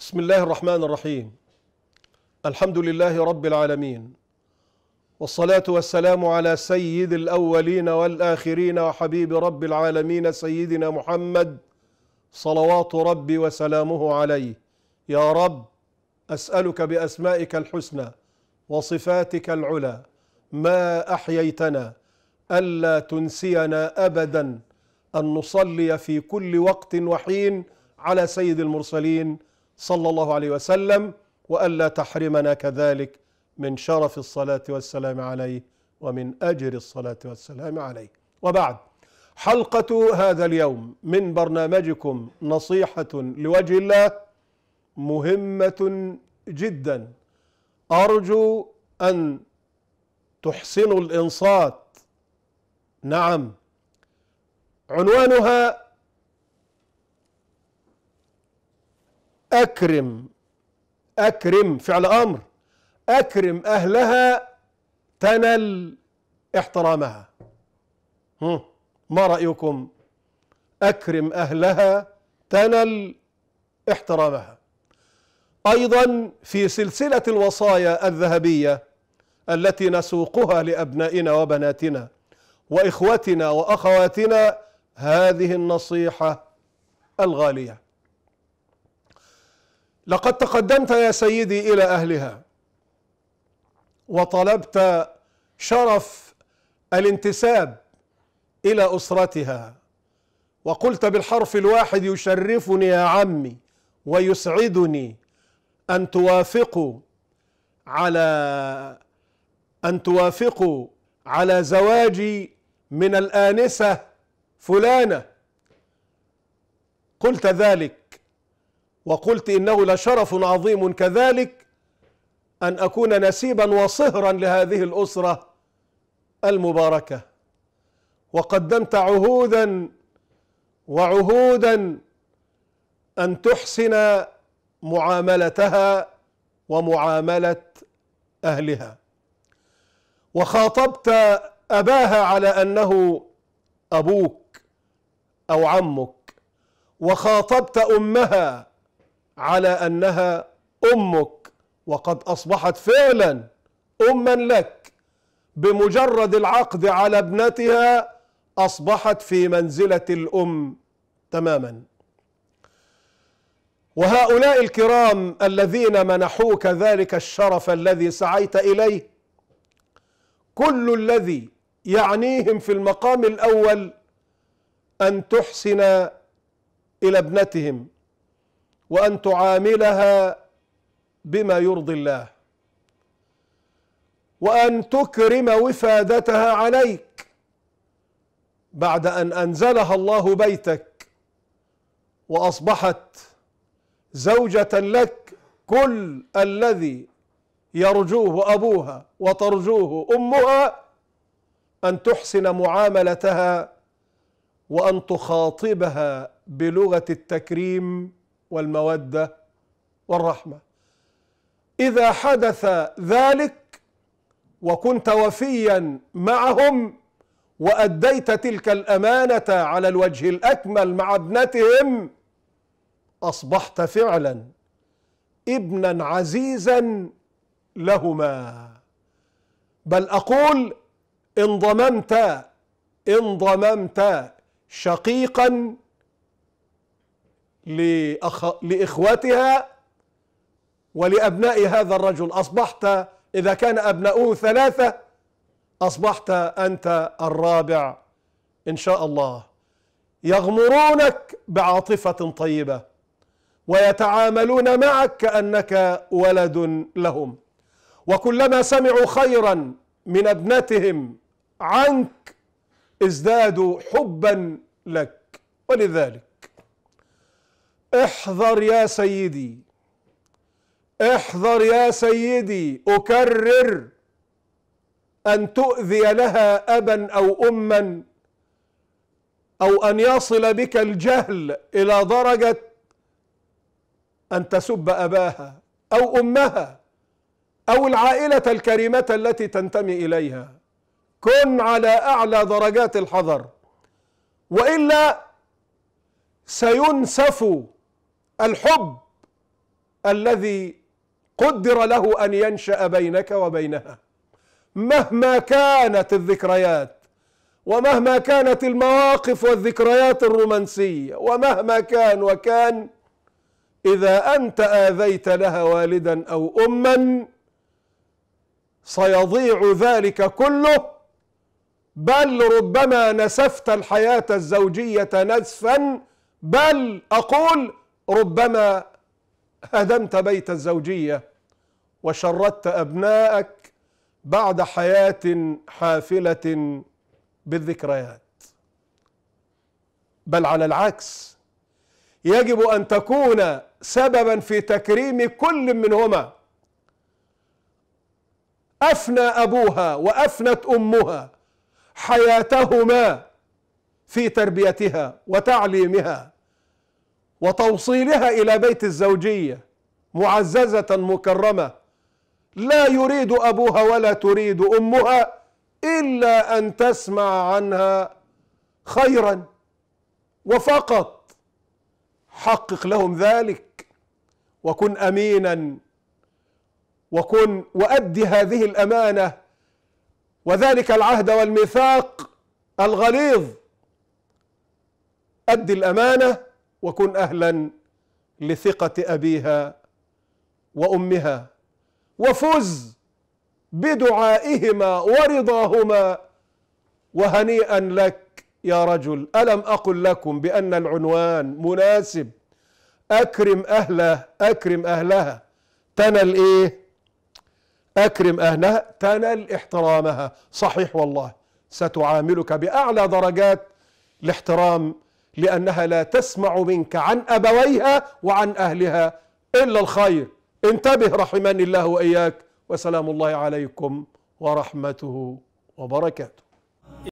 بسم الله الرحمن الرحيم الحمد لله رب العالمين والصلاة والسلام على سيد الأولين والآخرين وحبيب رب العالمين سيدنا محمد صلوات ربي وسلامه عليه يا رب أسألك بأسمائك الحسنى وصفاتك العلى ما أحييتنا ألا تنسينا أبدا أن نصلي في كل وقت وحين على سيد المرسلين صلى الله عليه وسلم والا تحرمنا كذلك من شرف الصلاه والسلام عليه ومن اجر الصلاه والسلام عليه وبعد حلقه هذا اليوم من برنامجكم نصيحه لوجه الله مهمه جدا ارجو ان تحسنوا الانصات نعم عنوانها أكرم أكرم فعل أمر أكرم أهلها تنل احترامها ما رأيكم أكرم أهلها تنل احترامها أيضا في سلسلة الوصايا الذهبية التي نسوقها لأبنائنا وبناتنا وإخوتنا وأخواتنا هذه النصيحة الغالية لقد تقدمت يا سيدي إلى أهلها وطلبت شرف الانتساب إلى أسرتها وقلت بالحرف الواحد يشرفني يا عمي ويسعدني أن توافقوا على أن توافقوا على زواجي من الآنسة فلانة قلت ذلك وقلت انه لشرف عظيم كذلك ان اكون نسيبا وصهرا لهذه الاسره المباركه وقدمت عهودا وعهودا ان تحسن معاملتها ومعامله اهلها وخاطبت اباها على انه ابوك او عمك وخاطبت امها على انها امك وقد اصبحت فعلا اما لك بمجرد العقد على ابنتها اصبحت في منزله الام تماما وهؤلاء الكرام الذين منحوك ذلك الشرف الذي سعيت اليه كل الذي يعنيهم في المقام الاول ان تحسن الى ابنتهم وأن تعاملها بما يرضي الله وأن تكرم وفادتها عليك بعد أن أنزلها الله بيتك وأصبحت زوجة لك كل الذي يرجوه أبوها وترجوه أمها أن تحسن معاملتها وأن تخاطبها بلغة التكريم والمودة والرحمة إذا حدث ذلك وكنت وفيا معهم وأديت تلك الأمانة على الوجه الأكمل مع ابنتهم أصبحت فعلا ابنا عزيزا لهما بل أقول انضممت انضممت شقيقا لأخ... لإخوتها ولأبناء هذا الرجل أصبحت إذا كان أبناؤه ثلاثة أصبحت أنت الرابع إن شاء الله يغمرونك بعاطفة طيبة ويتعاملون معك كأنك ولد لهم وكلما سمعوا خيرا من ابنتهم عنك ازدادوا حبا لك ولذلك احذر يا سيدي احذر يا سيدي اكرر ان تؤذي لها ابا او اما او ان يصل بك الجهل الى درجه ان تسب اباها او امها او العائله الكريمه التي تنتمي اليها كن على اعلى درجات الحذر والا سينسف الحب الذي قدر له أن ينشأ بينك وبينها مهما كانت الذكريات ومهما كانت المواقف والذكريات الرومانسية ومهما كان وكان إذا أنت آذيت لها والدا أو أما سيضيع ذلك كله بل ربما نسفت الحياة الزوجية نسفا بل أقول ربما هدمت بيت الزوجية وشردت أبناءك بعد حياة حافلة بالذكريات بل على العكس يجب أن تكون سببا في تكريم كل منهما أفنى أبوها وأفنت أمها حياتهما في تربيتها وتعليمها وتوصيلها إلى بيت الزوجية معززة مكرمة لا يريد أبوها ولا تريد أمها إلا أن تسمع عنها خيرا وفقط حقق لهم ذلك وكن أمينا وكن وأدي هذه الأمانة وذلك العهد والميثاق الغليظ أدي الأمانة وكن اهلا لثقه ابيها وامها وفز بدعائهما ورضاهما وهنيئا لك يا رجل الم اقل لكم بان العنوان مناسب اكرم اهله اكرم اهلها تنل ايه اكرم اهلها تنل احترامها صحيح والله ستعاملك باعلى درجات الاحترام لأنها لا تسمع منك عن أبويها وعن أهلها إلا الخير انتبه رحمني الله وإياك وسلام الله عليكم ورحمته وبركاته